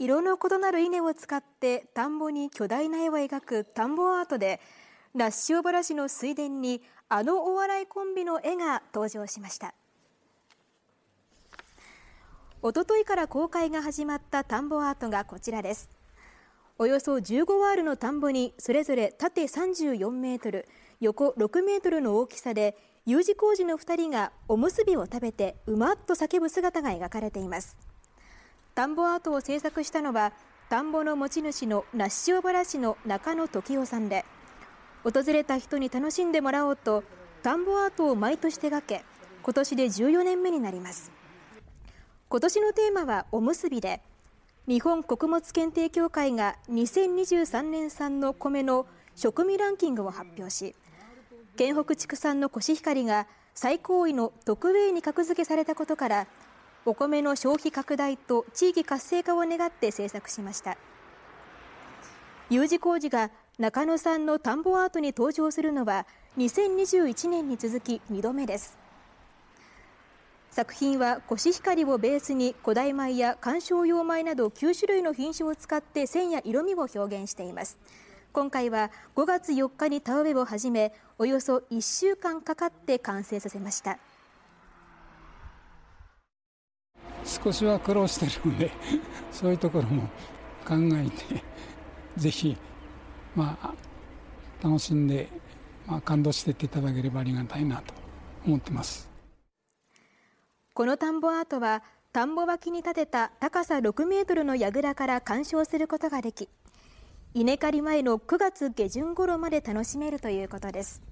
色の異なる稲を使って田んぼに巨大な絵を描く田んぼアートで那須塩原市の水田にあのお笑いコンビの絵が登場しました一昨日から公開が始まった田んぼアートがこちらですおよそ15ワールの田んぼにそれぞれ縦34メートル横6メートルの大きさで U 字工事の2人がおむすびを食べてうまっと叫ぶ姿が描かれています田んぼアートを制作したのは田んぼの持ち主の那須塩原市の中野時夫さんで訪れた人に楽しんでもらおうと田んぼアートを毎年手掛け今年で14年目になります今年のテーマはおむすびで日本穀物検定協会が2023年産の米の食味ランキングを発表し県北畜産のコシヒカリが最高位の特 A に格付けされたことからお米の消費拡大と地域活性化を願って制作しました U 字工事が中野さんの田んぼアートに登場するのは2021年に続き2度目です作品はコシヒカリをベースに古代米や観賞用米など9種類の品種を使って線や色味を表現しています今回は5月4日に田植えを始めおよそ1週間かかって完成させました少しは苦労してるんで そういうところも考えて是非まあ楽しんで、まあ、感動してっていただければありがたいなと思ってますこの田んぼアートは田んぼ脇に建てた高さ6メートルの櫓から鑑賞することができ稲刈り前の9月下旬頃まで楽しめるということです